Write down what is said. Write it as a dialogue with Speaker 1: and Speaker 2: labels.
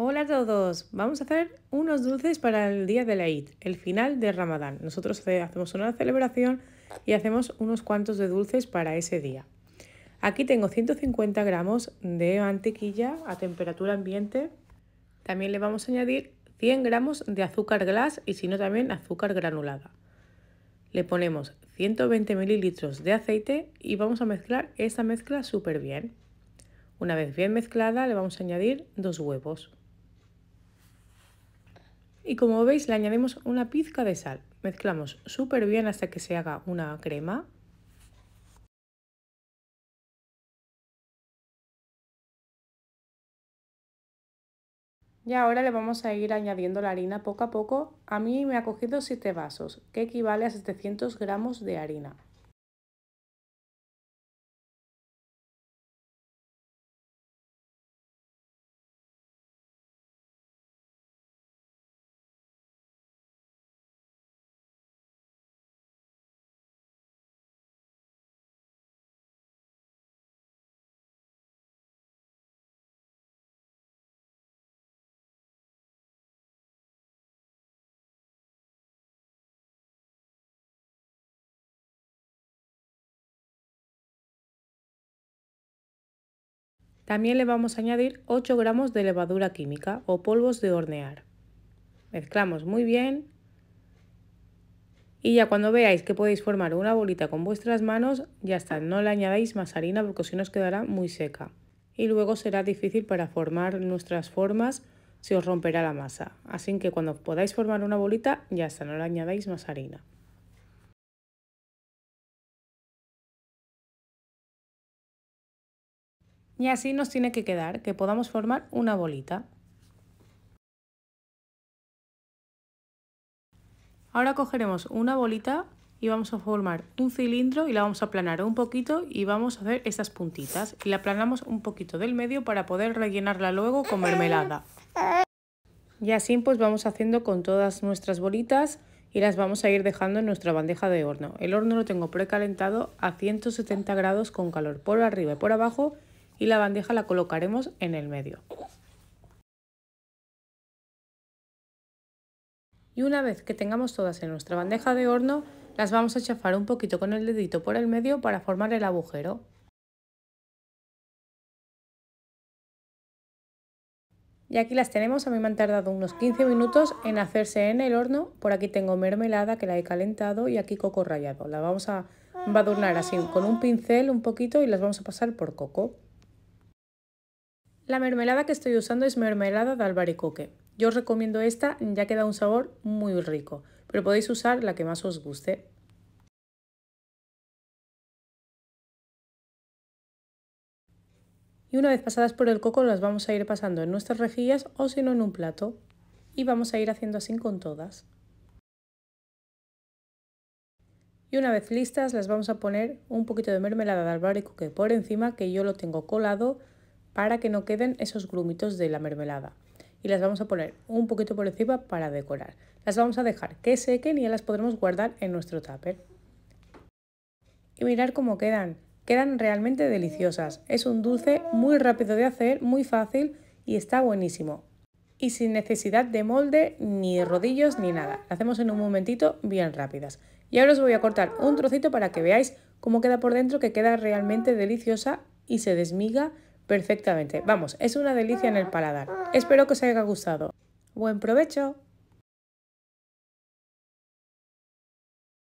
Speaker 1: Hola a todos, vamos a hacer unos dulces para el día de la Eid, el final de Ramadán. Nosotros hacemos una celebración y hacemos unos cuantos de dulces para ese día. Aquí tengo 150 gramos de mantequilla a temperatura ambiente. También le vamos a añadir 100 gramos de azúcar glass y si no también azúcar granulada. Le ponemos 120 mililitros de aceite y vamos a mezclar esa mezcla súper bien. Una vez bien mezclada le vamos a añadir dos huevos y como veis le añadimos una pizca de sal.
Speaker 2: Mezclamos súper bien hasta que se haga una crema. Y ahora le vamos a ir añadiendo la harina poco a poco. A mí me ha cogido 7 vasos, que equivale a 700 gramos de harina. También le vamos a añadir 8 gramos de levadura
Speaker 1: química o polvos de hornear. Mezclamos muy bien y ya cuando veáis que podéis formar una bolita con vuestras manos, ya está, no le añadáis más harina porque si nos quedará muy seca. Y luego será difícil para formar nuestras formas,
Speaker 3: si os romperá la masa. Así que cuando podáis formar una bolita, ya está, no le añadáis más harina. Y así nos tiene que quedar que podamos formar una bolita. Ahora cogeremos
Speaker 1: una bolita y vamos a formar un cilindro y la vamos a aplanar un poquito y vamos a hacer estas puntitas. Y la aplanamos un poquito del medio para poder rellenarla luego con mermelada. Y así pues vamos haciendo con todas nuestras bolitas y las vamos a ir dejando en nuestra bandeja de horno. El horno lo tengo precalentado a 170 grados con calor
Speaker 3: por arriba y por abajo y la bandeja la colocaremos en el medio. Y una vez que tengamos todas en nuestra bandeja de horno, las vamos a chafar un poquito con el dedito por el medio para formar el agujero. Y aquí las tenemos, a mí me han tardado unos 15 minutos en hacerse en el horno. Por aquí tengo mermelada que
Speaker 1: la he calentado y aquí coco rallado. La vamos a embadurnar así con un pincel un poquito y las vamos a pasar por coco. La mermelada que estoy usando es mermelada de albaricoque. Yo os recomiendo esta ya que da un sabor muy rico, pero podéis usar la
Speaker 3: que más os guste. Y una vez pasadas por el coco las vamos a ir pasando en nuestras rejillas
Speaker 1: o si no en un plato. Y vamos a ir haciendo así con todas. Y una vez listas las vamos a poner un poquito de mermelada de albaricoque por encima que yo lo tengo colado para que no queden esos grumitos de la mermelada. Y las vamos a poner un poquito por encima para decorar. Las vamos a dejar que sequen y ya las podremos guardar en nuestro tupper. Y mirar cómo quedan. Quedan realmente deliciosas. Es un dulce muy rápido de hacer, muy fácil y está buenísimo. Y sin necesidad de molde, ni rodillos, ni nada. Lo hacemos en un momentito bien rápidas. Y ahora os voy a cortar un trocito para que veáis cómo queda por dentro, que queda realmente deliciosa y se desmiga perfectamente. Vamos, es una delicia en el paladar. Espero que
Speaker 2: os haya gustado. Buen provecho.